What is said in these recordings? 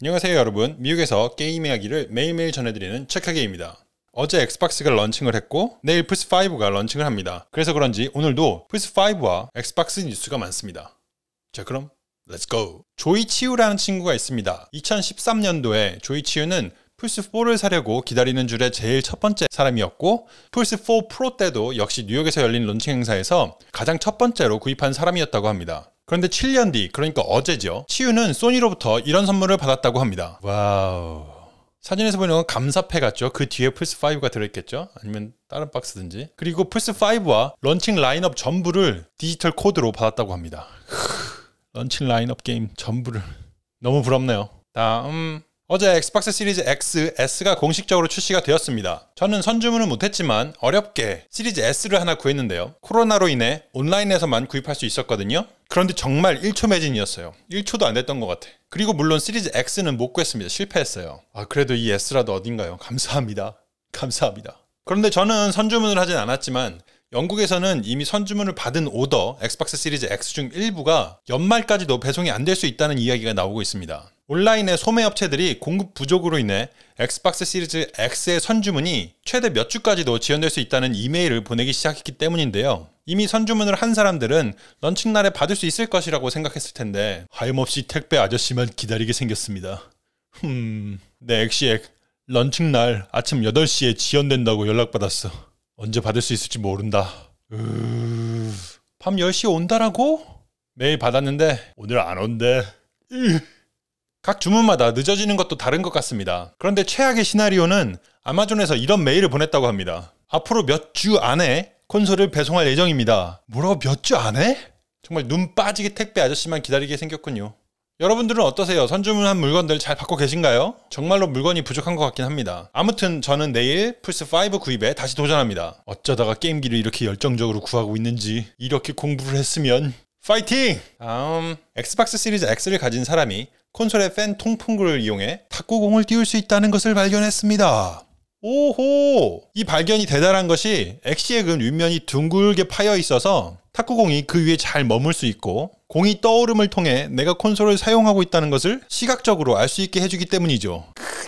안녕하세요 여러분 미국에서 게임 이야기를 매일매일 전해드리는 체크게입니다 하 어제 엑스박스가 런칭을 했고 내일 플스5가 런칭을 합니다 그래서 그런지 오늘도 플스5와 엑스박스 뉴스가 많습니다 자 그럼 렛츠 고 조이 치우라는 친구가 있습니다 2013년도에 조이 치우는 플스4를 사려고 기다리는 줄에 제일 첫 번째 사람이었고 플스4 프로 때도 역시 뉴욕에서 열린 런칭 행사에서 가장 첫 번째로 구입한 사람이었다고 합니다. 그런데 7년 뒤, 그러니까 어제죠. 치유는 소니로부터 이런 선물을 받았다고 합니다. 와우. 사진에서 보는 건 감사패 같죠? 그 뒤에 플스5가 들어있겠죠? 아니면 다른 박스든지. 그리고 플스5와 런칭 라인업 전부를 디지털 코드로 받았다고 합니다. 런칭 라인업 게임 전부를. 너무 부럽네요. 다음. 어제 엑스박스 시리즈 X, S가 공식적으로 출시가 되었습니다. 저는 선주문은 못했지만 어렵게 시리즈 S를 하나 구했는데요. 코로나로 인해 온라인에서만 구입할 수 있었거든요. 그런데 정말 1초 매진이었어요. 1초도 안 됐던 것 같아. 그리고 물론 시리즈 X는 못 구했습니다. 실패했어요. 아, 그래도 이 S라도 어딘가요? 감사합니다. 감사합니다. 그런데 저는 선주문을 하진 않았지만 영국에서는 이미 선주문을 받은 오더 엑스박스 시리즈 X 중 일부가 연말까지도 배송이 안 될 수 있다는 이야기가 나오고 있습니다. 온라인의 소매업체들이 공급 부족으로 인해 엑스박스 시리즈 X의 선주문이 최대 몇 주까지도 지연될 수 있다는 이메일을 보내기 시작했기 때문인데요. 이미 선주문을 한 사람들은 런칭 날에 받을 수 있을 것이라고 생각했을 텐데 하염없이 택배 아저씨만 기다리게 생겼습니다. 흠... 내 엑시엑 런칭 날 아침 8시에 지연된다고 연락받았어. 언제 받을 수 있을지 모른다. 으... 밤 10시에 온다라고? 메일 받았는데 오늘 안 온대. 으... 각 주문마다 늦어지는 것도 다른 것 같습니다. 그런데 최악의 시나리오는 아마존에서 이런 메일을 보냈다고 합니다. 앞으로 몇 주 안에 콘솔을 배송할 예정입니다. 뭐라고 몇 주 안에? 정말 눈 빠지게 택배 아저씨만 기다리게 생겼군요. 여러분들은 어떠세요? 선주문한 물건들 잘 받고 계신가요? 정말로 물건이 부족한 것 같긴 합니다. 아무튼 저는 내일 플스5 구입에 다시 도전합니다. 어쩌다가 게임기를 이렇게 열정적으로 구하고 있는지 이렇게 공부를 했으면 파이팅! 다음 엑스박스 시리즈 X를 가진 사람이 콘솔의 팬 통풍구를 이용해 탁구공을 띄울 수 있다는 것을 발견했습니다. 오호! 이 발견이 대단한 것이 엑시의 근 그 윗면이 둥글게 파여 있어서 탁구공이 그 위에 잘 머물 수 있고 공이 떠오름을 통해 내가 콘솔을 사용하고 있다는 것을 시각적으로 알 수 있게 해주기 때문이죠.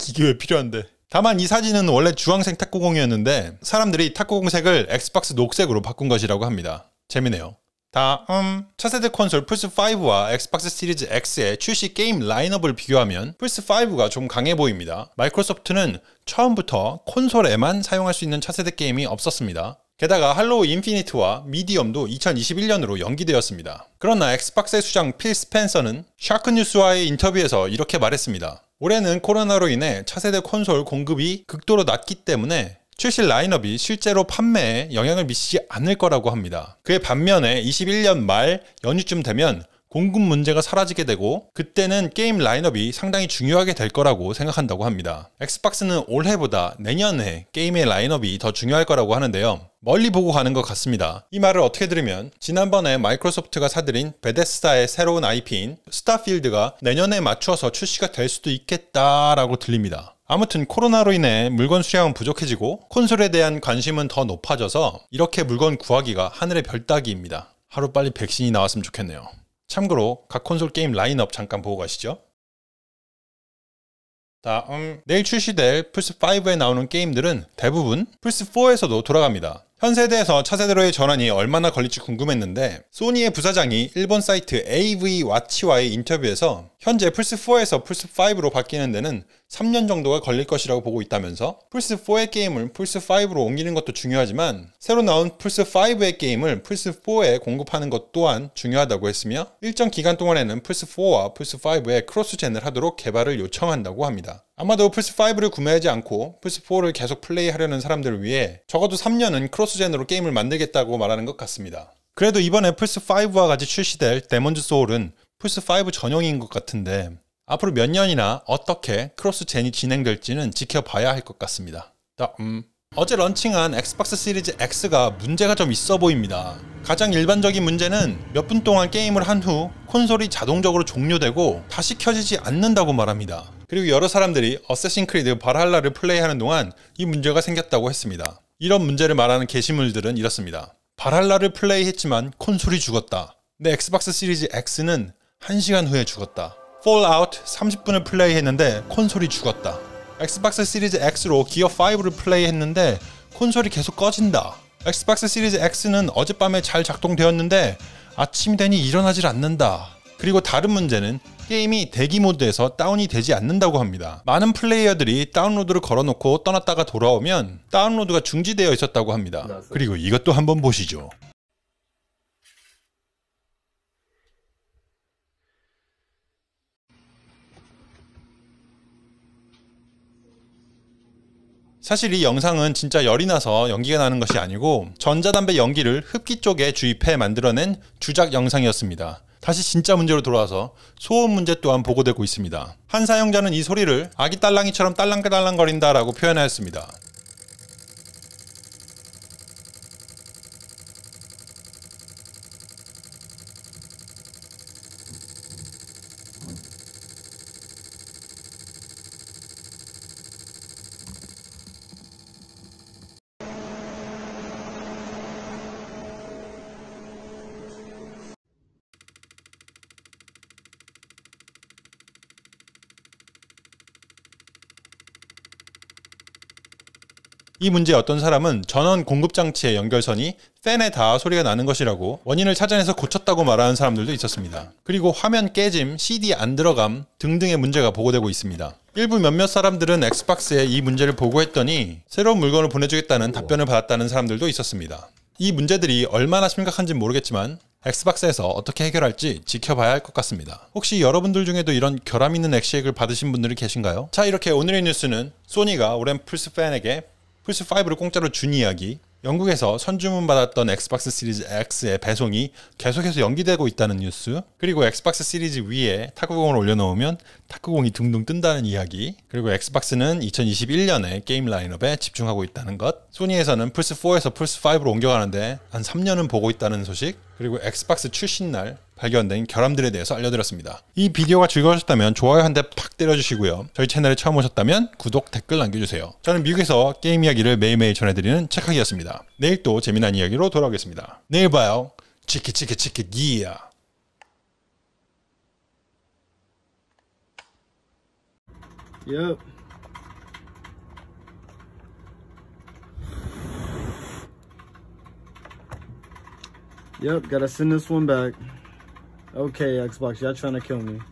이게 왜 필요한데? 다만 이 사진은 원래 주황색 탁구공이었는데 사람들이 탁구공 색을 엑스박스 녹색으로 바꾼 것이라고 합니다. 재미네요. 다음 차세대 콘솔 플스5와 엑스박스 시리즈 X의 출시 게임 라인업을 비교하면 플스5가 좀 강해 보입니다. 마이크로소프트는 처음부터 콘솔에만 사용할 수 있는 차세대 게임이 없었습니다. 게다가 할로우 인피니트와 미디엄도 2021년으로 연기되었습니다. 그러나 엑스박스의 수장 필 스펜서는 샤크뉴스와의 인터뷰에서 이렇게 말했습니다. 올해는 코로나로 인해 차세대 콘솔 공급이 극도로 낮기 때문에 출시 라인업이 실제로 판매에 영향을 미치지 않을 거라고 합니다. 그에 반면에 21년 말 연휴쯤 되면 공급 문제가 사라지게 되고 그때는 게임 라인업이 상당히 중요하게 될 거라고 생각한다고 합니다. 엑스박스는 올해보다 내년에 게임의 라인업이 더 중요할 거라고 하는데요. 멀리 보고 가는 것 같습니다. 이 말을 어떻게 들으면 지난번에 마이크로소프트가 사들인 베데스다의 새로운 IP인 스타필드가 내년에 맞춰서 출시가 될 수도 있겠다라고 들립니다. 아무튼 코로나로 인해 물건 수량은 부족해지고 콘솔에 대한 관심은 더 높아져서 이렇게 물건 구하기가 하늘의 별따기입니다. 하루 빨리 백신이 나왔으면 좋겠네요. 참고로 각 콘솔 게임 라인업 잠깐 보고 가시죠. 다음 내일 출시될 플스5에 나오는 게임들은 대부분 플스4에서도 돌아갑니다. 현 세대에서 차세대로의 전환이 얼마나 걸릴지 궁금했는데 소니의 부사장이 일본 사이트 AV 와치와의 인터뷰에서 현재 플스4에서 플스5로 바뀌는 데는 3년 정도가 걸릴 것이라고 보고 있다면서 플스4의 게임을 플스5로 옮기는 것도 중요하지만 새로 나온 플스5의 게임을 플스4에 공급하는 것 또한 중요하다고 했으며 일정 기간 동안에는 플스4와 플스5에 크로스젠을 하도록 개발을 요청한다고 합니다. 아마도 플스5를 구매하지 않고 플스4를 계속 플레이하려는 사람들을 위해 적어도 3년은 크로스젠으로 게임을 만들겠다고 말하는 것 같습니다. 그래도 이번에 플스5와 같이 출시될 데몬즈 소울은 플스 5 전용인 것 같은데 앞으로 몇 년이나 어떻게 크로스젠이 진행될지는 지켜봐야 할 것 같습니다. 음. 어제 런칭한 엑스박스 시리즈 X가 문제가 좀 있어 보입니다. 가장 일반적인 문제는 몇 분 동안 게임을 한 후 콘솔이 자동적으로 종료되고 다시 켜지지 않는다고 말합니다. 그리고 여러 사람들이 어쌔신 크리드 바랄라를 플레이하는 동안 이 문제가 생겼다고 했습니다. 이런 문제를 말하는 게시물들은 이렇습니다. 바랄라를 플레이했지만 콘솔이 죽었다. 내 엑스박스 시리즈 X는 1시간 후에 죽었다. Fallout 30분을 플레이했는데 콘솔이 죽었다. 엑스박스 시리즈 X로 기어 5를 플레이했는데 콘솔이 계속 꺼진다. 엑스박스 시리즈 X는 어젯밤에 잘 작동되었는데 아침이 되니 일어나질 않는다. 그리고 다른 문제는 게임이 대기 모드에서 다운이 되지 않는다고 합니다. 많은 플레이어들이 다운로드를 걸어놓고 떠났다가 돌아오면 다운로드가 중지되어 있었다고 합니다. 그리고 이것도 한번 보시죠. 사실 이 영상은 진짜 열이 나서 연기가 나는 것이 아니고 전자담배 연기를 흡기 쪽에 주입해 만들어낸 주작 영상이었습니다. 다시 진짜 문제로 돌아와서 소음 문제 또한 보고되고 있습니다. 한 사용자는 이 소리를 아기 딸랑이처럼 딸랑딸랑거린다라고 표현하였습니다. 이문제 어떤 사람은 전원 공급 장치의 연결선이 팬에 닿아 소리가 나는 것이라고 원인을 찾아내서 고쳤다고 말하는 사람들도 있었습니다. 그리고 화면 깨짐, CD 안 들어감 등등의 문제가 보고되고 있습니다. 일부 몇몇 사람들은 엑스박스에 이 문제를 보고했더니 새로운 물건을 보내주겠다는 답변을 받았다는 사람들도 있었습니다. 이 문제들이 얼마나 심각한지 모르겠지만 엑스박스에서 어떻게 해결할지 지켜봐야 할 것 같습니다. 혹시 여러분들 중에도 이런 결함 있는 액시액을 받으신 분들이 계신가요? 자, 이렇게 오늘의 뉴스는 소니가 오랜 플스 팬에게 플스5를 공짜로 준 이야기, 영국에서 선주문 받았던 엑스박스 시리즈 X의 배송이 계속해서 연기되고 있다는 뉴스, 그리고 엑스박스 시리즈 위에 탁구공을 올려놓으면 탁구공이 둥둥 뜬다는 이야기, 그리고 엑스박스는 2021년에 게임 라인업에 집중하고 있다는 것, 소니에서는 플스4에서 플스5로 옮겨가는데 한 3년은 보고 있다는 소식, 그리고 엑스박스 출신 날 발견된 결함들에 대해서 알려드렸습니다. 이 비디오가 즐거우셨다면 좋아요 한 대 팍 때려주시고요. 저희 채널에 처음 오셨다면 구독, 댓글 남겨주세요. 저는 미국에서 게임 이야기를 매일매일 전해드리는 책하기였습니다. 내일 또 재미난 이야기로 돌아오겠습니다. 내일 봐요. 치키 치키 치키 기야. Yep. Yep, gotta send this one back. Okay, Xbox, y'all trying to kill me.